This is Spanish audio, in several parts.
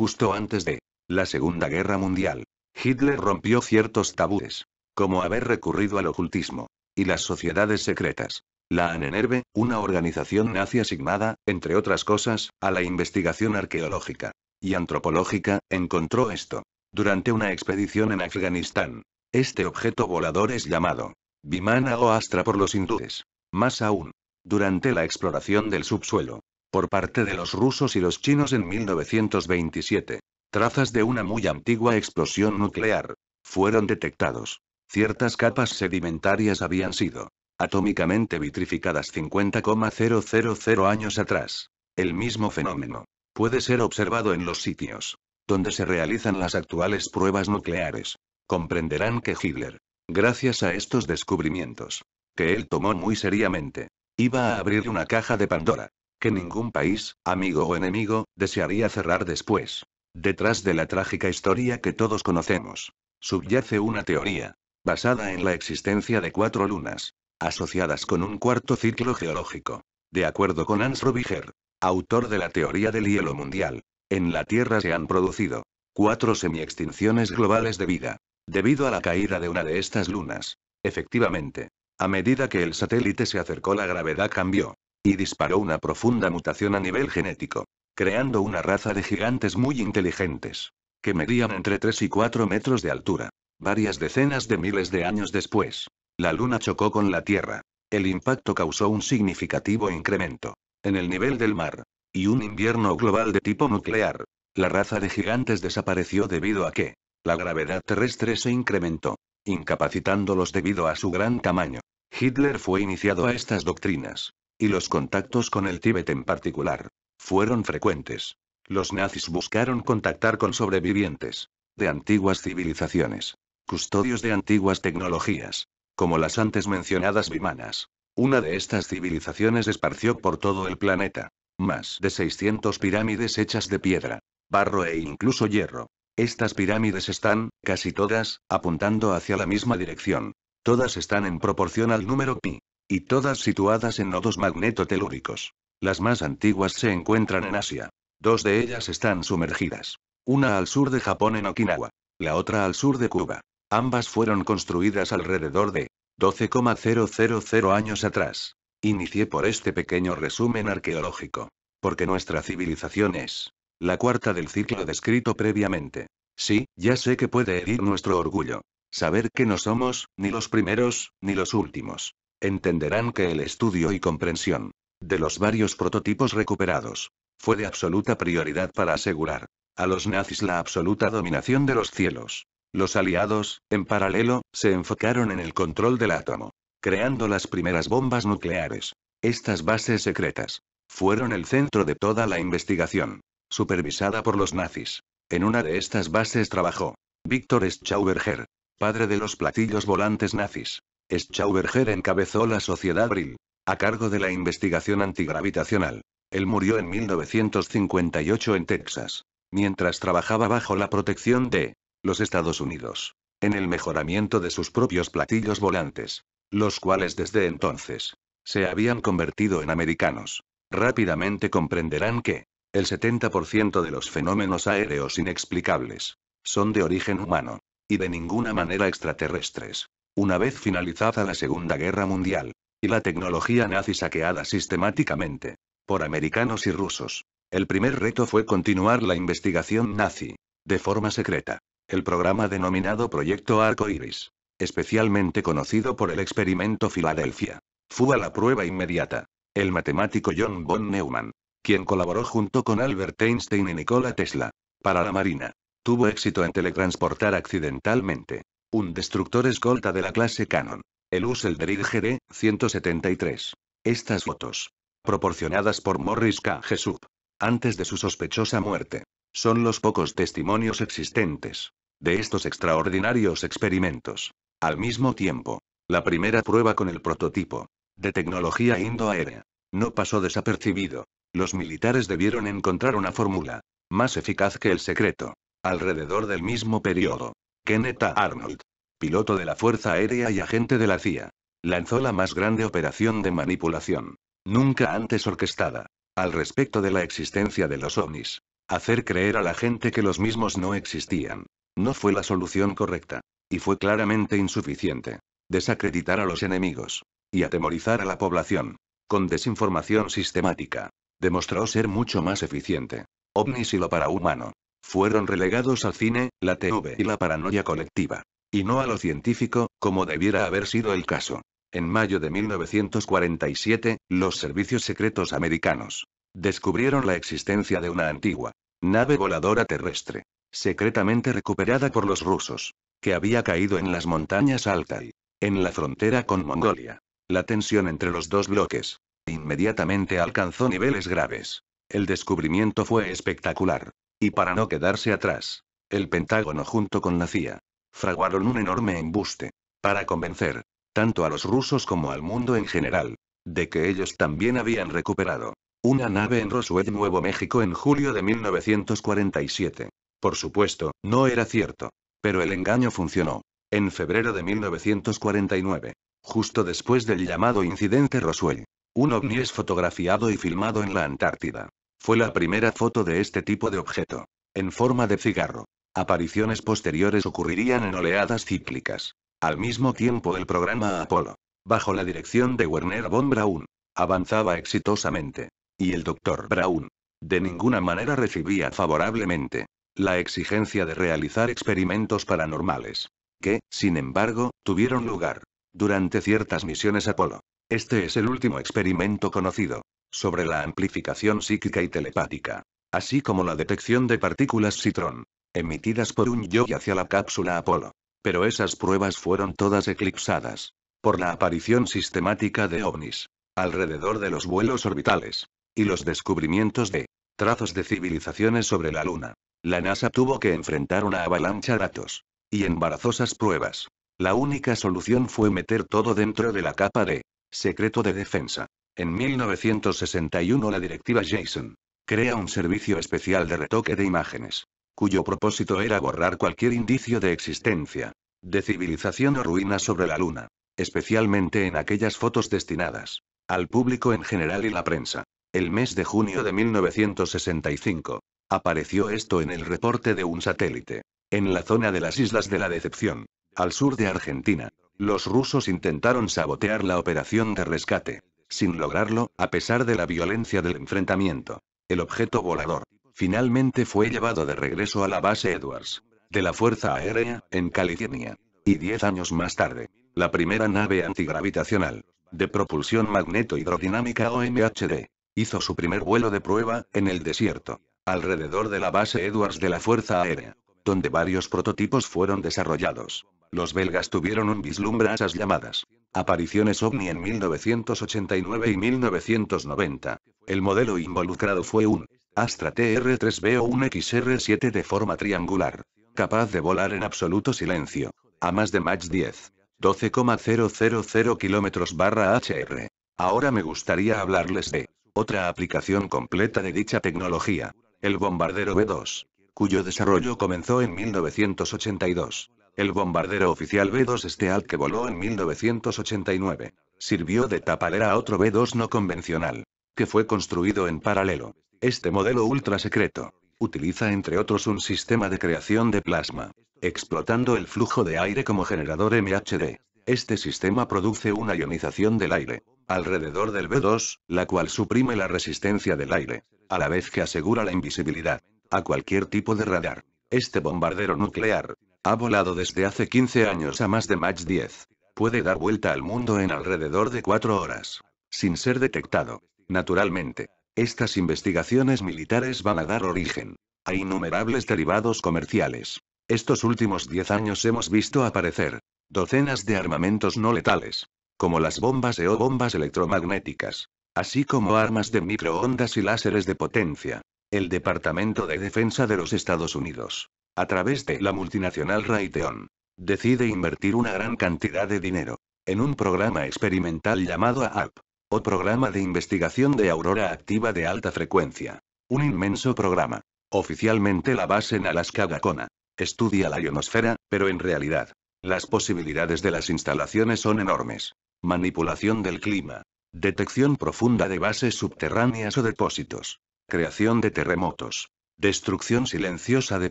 Justo antes de la Segunda Guerra Mundial, Hitler rompió ciertos tabúes, como haber recurrido al ocultismo y las sociedades secretas. La ANENERVE, una organización nazi asignada, entre otras cosas, a la investigación arqueológica y antropológica, encontró esto. Durante una expedición en Afganistán, este objeto volador es llamado Vimana o Astra por los hindúes. Más aún, durante la exploración del subsuelo, por parte de los rusos y los chinos en 1927. Trazas de una muy antigua explosión nuclear fueron detectados. Ciertas capas sedimentarias habían sido atómicamente vitrificadas 50,000 años atrás. El mismo fenómeno puede ser observado en los sitios donde se realizan las actuales pruebas nucleares. Comprenderán que Hitler, gracias a estos descubrimientos, que él tomó muy seriamente, iba a abrir una caja de Pandora que ningún país, amigo o enemigo, desearía cerrar después. Detrás de la trágica historia que todos conocemos, subyace una teoría, basada en la existencia de cuatro lunas, asociadas con un cuarto ciclo geológico. De acuerdo con Hans Rubiger, autor de la teoría del hielo mundial, en la Tierra se han producido cuatro semiextinciones globales de vida, debido a la caída de una de estas lunas. Efectivamente, a medida que el satélite se acercó la gravedad cambió. Y disparó una profunda mutación a nivel genético. Creando una raza de gigantes muy inteligentes. Que medían entre 3 y 4 metros de altura. Varias decenas de miles de años después. La luna chocó con la Tierra. El impacto causó un significativo incremento. En el nivel del mar. Y un invierno global de tipo nuclear. La raza de gigantes desapareció debido a que la gravedad terrestre se incrementó, incapacitándolos debido a su gran tamaño. Hitler fue iniciado a estas doctrinas y los contactos con el Tíbet en particular. Fueron frecuentes. Los nazis buscaron contactar con sobrevivientes de antiguas civilizaciones, custodios de antiguas tecnologías, como las antes mencionadas bimanas. Una de estas civilizaciones esparció por todo el planeta más de 600 pirámides hechas de piedra, barro e incluso hierro. Estas pirámides están, casi todas, apuntando hacia la misma dirección. Todas están en proporción al número pi. Y todas situadas en nodos magnetotelúricos. Las más antiguas se encuentran en Asia. Dos de ellas están sumergidas. Una al sur de Japón en Okinawa. La otra al sur de Cuba. Ambas fueron construidas alrededor de 12,000 años atrás. Inicié por este pequeño resumen arqueológico. Porque nuestra civilización es la cuarta del ciclo descrito previamente. Sí, ya sé que puede herir nuestro orgullo. Saber que no somos, ni los primeros, ni los últimos entenderán que el estudio y comprensión de los varios prototipos recuperados fue de absoluta prioridad para asegurar a los nazis la absoluta dominación de los cielos. Los aliados, en paralelo, se enfocaron en el control del átomo, creando las primeras bombas nucleares. Estas bases secretas fueron el centro de toda la investigación, supervisada por los nazis. En una de estas bases trabajó Víctor Schauberger, padre de los platillos volantes nazis, Schauberger encabezó la Sociedad Brill. A cargo de la investigación antigravitacional. Él murió en 1958 en Texas. Mientras trabajaba bajo la protección de los Estados Unidos. En el mejoramiento de sus propios platillos volantes. Los cuales desde entonces se habían convertido en americanos. Rápidamente comprenderán que el 70% de los fenómenos aéreos inexplicables son de origen humano y de ninguna manera extraterrestres una vez finalizada la Segunda Guerra Mundial. Y la tecnología nazi saqueada sistemáticamente. Por americanos y rusos. El primer reto fue continuar la investigación nazi. De forma secreta. El programa denominado Proyecto Arco Iris. Especialmente conocido por el experimento Filadelfia. Fue a la prueba inmediata. El matemático John von Neumann. Quien colaboró junto con Albert Einstein y Nikola Tesla. Para la Marina. Tuvo éxito en teletransportar accidentalmente un destructor escolta de la clase Canon. El Uselder GD, 173. Estas fotos. Proporcionadas por Morris K. Jesup, Antes de su sospechosa muerte. Son los pocos testimonios existentes. De estos extraordinarios experimentos. Al mismo tiempo. La primera prueba con el prototipo. De tecnología indoaérea. No pasó desapercibido. Los militares debieron encontrar una fórmula. Más eficaz que el secreto. Alrededor del mismo periodo. Kenneth Arnold. Piloto de la Fuerza Aérea y agente de la CIA. Lanzó la más grande operación de manipulación. Nunca antes orquestada. Al respecto de la existencia de los ovnis. Hacer creer a la gente que los mismos no existían. No fue la solución correcta. Y fue claramente insuficiente. Desacreditar a los enemigos. Y atemorizar a la población. Con desinformación sistemática. Demostró ser mucho más eficiente. Ovnis y lo para humano fueron relegados al cine, la TV y la paranoia colectiva. Y no a lo científico, como debiera haber sido el caso. En mayo de 1947, los servicios secretos americanos descubrieron la existencia de una antigua nave voladora terrestre, secretamente recuperada por los rusos, que había caído en las montañas Altai, en la frontera con Mongolia. La tensión entre los dos bloques inmediatamente alcanzó niveles graves. El descubrimiento fue espectacular. Y para no quedarse atrás, el Pentágono junto con la CIA, fraguaron un enorme embuste. Para convencer, tanto a los rusos como al mundo en general, de que ellos también habían recuperado una nave en Roswell, Nuevo México, en julio de 1947. Por supuesto, no era cierto. Pero el engaño funcionó. En febrero de 1949, justo después del llamado incidente Roswell, un ovni es fotografiado y filmado en la Antártida. Fue la primera foto de este tipo de objeto. En forma de cigarro. Apariciones posteriores ocurrirían en oleadas cíclicas. Al mismo tiempo el programa Apolo, bajo la dirección de Werner von Braun, avanzaba exitosamente. Y el doctor Braun, de ninguna manera recibía favorablemente la exigencia de realizar experimentos paranormales, que, sin embargo, tuvieron lugar durante ciertas misiones Apolo. Este es el último experimento conocido, sobre la amplificación psíquica y telepática, así como la detección de partículas citrón, emitidas por un yo hacia la cápsula Apolo. Pero esas pruebas fueron todas eclipsadas por la aparición sistemática de ovnis alrededor de los vuelos orbitales y los descubrimientos de trazos de civilizaciones sobre la Luna. La NASA tuvo que enfrentar una avalancha de datos y embarazosas pruebas. La única solución fue meter todo dentro de la capa de secreto de defensa. En 1961 la directiva Jason crea un servicio especial de retoque de imágenes, cuyo propósito era borrar cualquier indicio de existencia, de civilización o ruina sobre la Luna, especialmente en aquellas fotos destinadas al público en general y la prensa. El mes de junio de 1965, apareció esto en el reporte de un satélite. En la zona de las Islas de la Decepción, al sur de Argentina, los rusos intentaron sabotear la operación de rescate sin lograrlo, a pesar de la violencia del enfrentamiento. El objeto volador, finalmente fue llevado de regreso a la base Edwards, de la Fuerza Aérea, en California. Y diez años más tarde, la primera nave antigravitacional, de propulsión magneto-hidrodinámica OMHD, hizo su primer vuelo de prueba, en el desierto, alrededor de la base Edwards de la Fuerza Aérea, donde varios prototipos fueron desarrollados. Los belgas tuvieron un vislumbre a esas llamadas Apariciones ovni en 1989 y 1990. El modelo involucrado fue un Astra TR-3B o un XR-7 de forma triangular. Capaz de volar en absoluto silencio. A más de Mach 10. 12,000 km barra HR. Ahora me gustaría hablarles de otra aplicación completa de dicha tecnología, el bombardero B-2, cuyo desarrollo comenzó en 1982. El bombardero oficial B-2 Stealth que voló en 1989. Sirvió de tapalera a otro B-2 no convencional. Que fue construido en paralelo. Este modelo ultra secreto. Utiliza entre otros un sistema de creación de plasma. Explotando el flujo de aire como generador MHD. Este sistema produce una ionización del aire alrededor del B2, la cual suprime la resistencia del aire, a la vez que asegura la invisibilidad a cualquier tipo de radar. Este bombardero nuclear ha volado desde hace 15 años a más de Mach 10. Puede dar vuelta al mundo en alrededor de 4 horas. Sin ser detectado. Naturalmente. Estas investigaciones militares van a dar origen a innumerables derivados comerciales. Estos últimos 10 años hemos visto aparecer docenas de armamentos no letales, como las bombas e o bombas electromagnéticas, así como armas de microondas y láseres de potencia. El Departamento de Defensa de los Estados Unidos a través de la multinacional Raytheon. Decide invertir una gran cantidad de dinero en un programa experimental llamado AAP, o Programa de Investigación de Aurora Activa de Alta Frecuencia. Un inmenso programa. Oficialmente la base en Alaska Gacona. Estudia la ionosfera, pero en realidad, las posibilidades de las instalaciones son enormes. Manipulación del clima. Detección profunda de bases subterráneas o depósitos. Creación de terremotos. Destrucción silenciosa de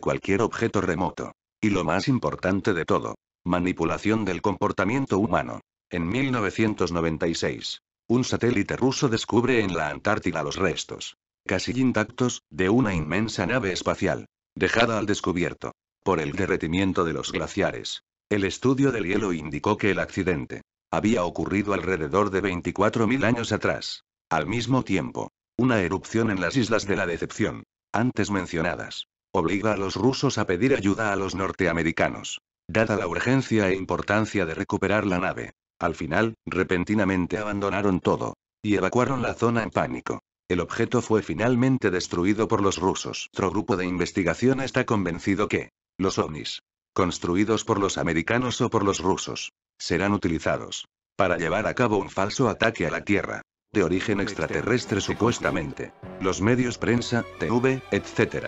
cualquier objeto remoto. Y lo más importante de todo, manipulación del comportamiento humano. En 1996, un satélite ruso descubre en la Antártida los restos, casi intactos, de una inmensa nave espacial, dejada al descubierto por el derretimiento de los glaciares. El estudio del hielo indicó que el accidente había ocurrido alrededor de 24.000 años atrás. Al mismo tiempo, una erupción en las Islas de la Decepción antes mencionadas. Obliga a los rusos a pedir ayuda a los norteamericanos. Dada la urgencia e importancia de recuperar la nave. Al final, repentinamente abandonaron todo. Y evacuaron la zona en pánico. El objeto fue finalmente destruido por los rusos. Otro grupo de investigación está convencido que los ovnis, construidos por los americanos o por los rusos, serán utilizados para llevar a cabo un falso ataque a la Tierra de origen extraterrestre supuestamente. Los medios prensa, TV, etc.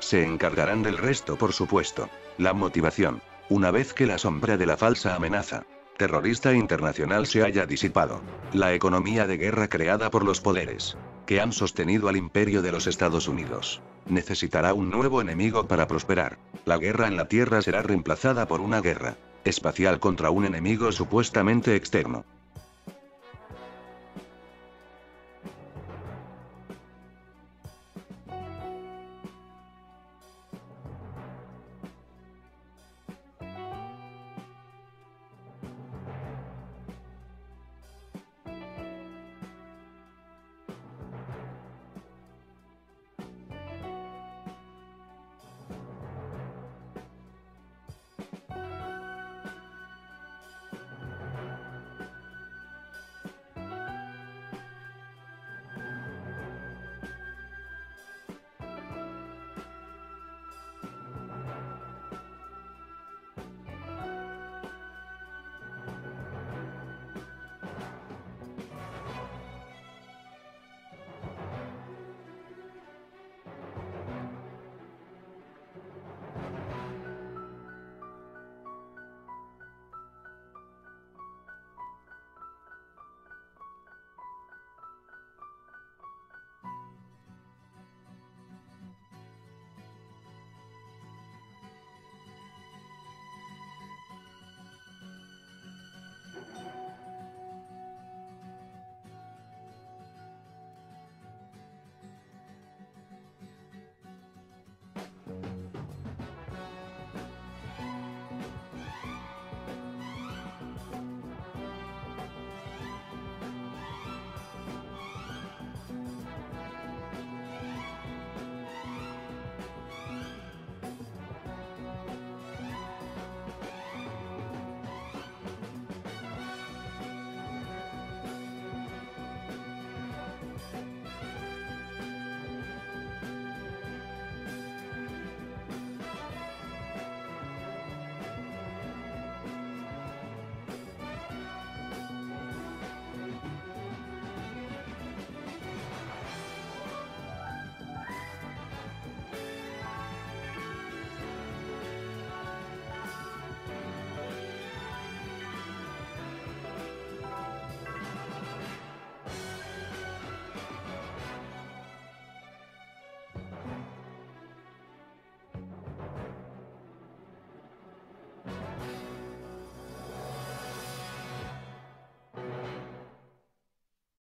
Se encargarán del resto por supuesto. La motivación. Una vez que la sombra de la falsa amenaza terrorista internacional se haya disipado. La economía de guerra creada por los poderes que han sostenido al imperio de los Estados Unidos. Necesitará un nuevo enemigo para prosperar. La guerra en la Tierra será reemplazada por una guerra espacial contra un enemigo supuestamente externo.